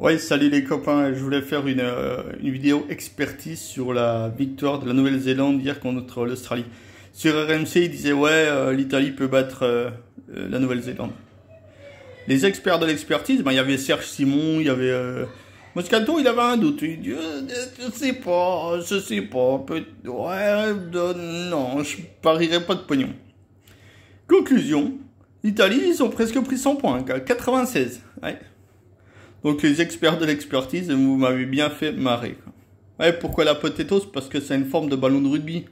Oui, salut les copains, je voulais faire euh, une, vidéo expertise sur la victoire de la Nouvelle-Zélande hier contre l'Australie. Sur RMC, ils disaient ouais, euh, l'Italie peut battre euh, la Nouvelle-Zélande. Les experts de l'expertise, ben, il y avait Serge Simon, il y avait... Moscato, il avait un doute, il dit je sais pas, je sais pas, ouais, non, je parierais pas de pognon. Conclusion, l'Italie, ils ont presque pris 100 points, 96, ouais. Donc les experts de l'expertise, vous m'avez bien fait marrer. Ouais, pourquoi la potatoes Parce que c'est une forme de ballon de rugby.